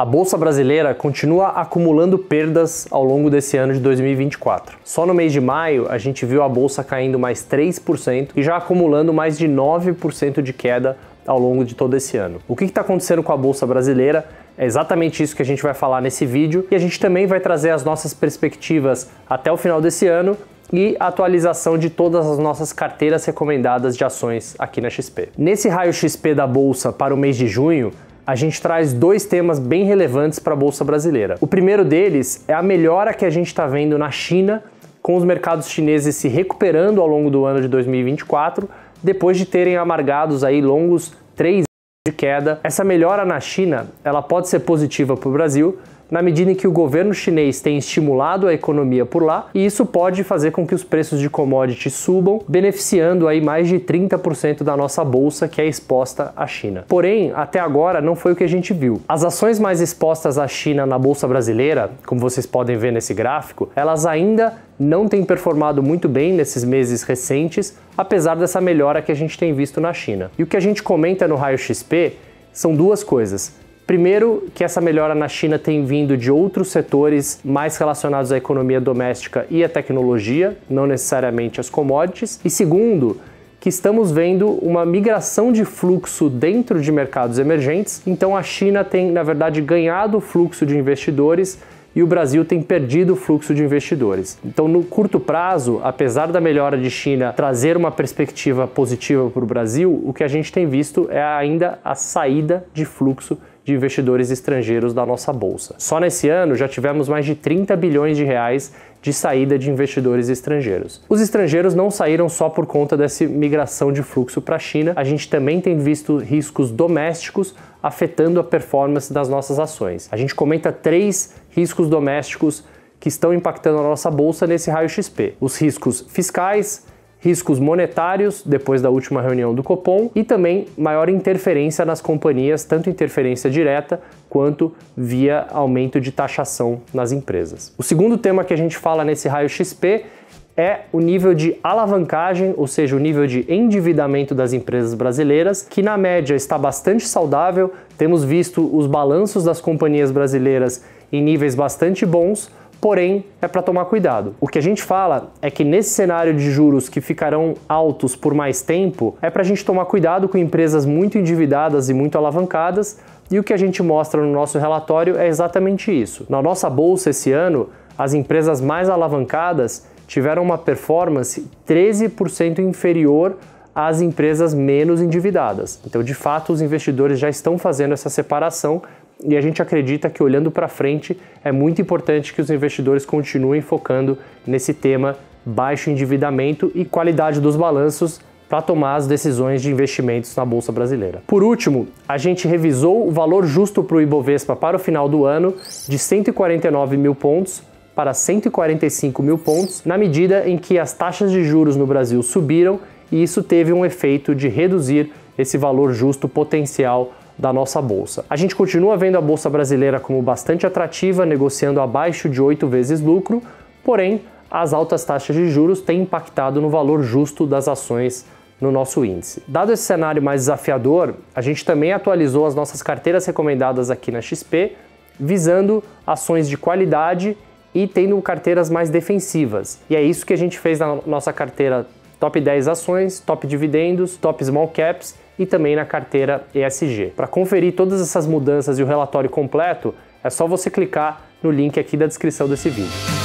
A bolsa brasileira continua acumulando perdas ao longo desse ano de 2024. Só no mês de maio, a gente viu a bolsa caindo mais 3% e já acumulando mais de 9% de queda ao longo de todo esse ano. O que está acontecendo com a bolsa brasileira? É exatamente isso que a gente vai falar nesse vídeo e a gente também vai trazer as nossas perspectivas até o final desse ano e atualização de todas as nossas carteiras recomendadas de ações aqui na XP. Nesse raio XP da bolsa para o mês de junho, a gente traz dois temas bem relevantes para a Bolsa Brasileira. O primeiro deles é a melhora que a gente está vendo na China, com os mercados chineses se recuperando ao longo do ano de 2024, depois de terem amargados aí longos três de queda. Essa melhora na China, ela pode ser positiva para o Brasil, na medida em que o governo chinês tem estimulado a economia por lá, e isso pode fazer com que os preços de commodities subam, beneficiando aí mais de 30% da nossa bolsa que é exposta à China. Porém, até agora não foi o que a gente viu. As ações mais expostas à China na bolsa brasileira, como vocês podem ver nesse gráfico, elas ainda não têm performado muito bem nesses meses recentes, apesar dessa melhora que a gente tem visto na China. E o que a gente comenta no Raio XP são duas coisas. Primeiro, que essa melhora na China tem vindo de outros setores mais relacionados à economia doméstica e à tecnologia, não necessariamente às commodities. E segundo, que estamos vendo uma migração de fluxo dentro de mercados emergentes. Então a China tem, na verdade, ganhado fluxo de investidores e o Brasil tem perdido o fluxo de investidores. Então, no curto prazo, apesar da melhora de China trazer uma perspectiva positiva para o Brasil, o que a gente tem visto é ainda a saída de fluxo de investidores estrangeiros da nossa bolsa. Só nesse ano já tivemos mais de 30 bilhões de reais de saída de investidores estrangeiros. Os estrangeiros não saíram só por conta dessa migração de fluxo para a China, a gente também tem visto riscos domésticos afetando a performance das nossas ações. A gente comenta três riscos domésticos que estão impactando a nossa bolsa nesse raio XP: os riscos fiscais, riscos monetários depois da última reunião do Copom e também maior interferência nas companhias, tanto interferência direta quanto via aumento de taxação nas empresas. O segundo tema que a gente fala nesse raio XP é o nível de alavancagem, ou seja, o nível de endividamento das empresas brasileiras, que na média está bastante saudável. Temos visto os balanços das companhias brasileiras em níveis bastante bons, porém é para tomar cuidado. O que a gente fala é que nesse cenário de juros que ficarão altos por mais tempo, é para a gente tomar cuidado com empresas muito endividadas e muito alavancadas, e o que a gente mostra no nosso relatório é exatamente isso. Na nossa bolsa esse ano, as empresas mais alavancadas tiveram uma performance 13% inferior as empresas menos endividadas. Então, de fato, os investidores já estão fazendo essa separação e a gente acredita que olhando para frente é muito importante que os investidores continuem focando nesse tema baixo endividamento e qualidade dos balanços para tomar as decisões de investimentos na bolsa brasileira. Por último, a gente revisou o valor justo para o IBOVESPA para o final do ano de 149 mil pontos para 145 mil pontos, na medida em que as taxas de juros no Brasil subiram e isso teve um efeito de reduzir esse valor justo potencial da nossa bolsa. A gente continua vendo a bolsa brasileira como bastante atrativa, negociando abaixo de 8 vezes lucro, porém, as altas taxas de juros têm impactado no valor justo das ações no nosso índice. Dado esse cenário mais desafiador, a gente também atualizou as nossas carteiras recomendadas aqui na XP, visando ações de qualidade e tendo carteiras mais defensivas. E é isso que a gente fez na nossa carteira top 10 ações, top dividendos, top small caps e também na carteira ESG. Para conferir todas essas mudanças e o relatório completo, é só você clicar no link aqui da descrição desse vídeo.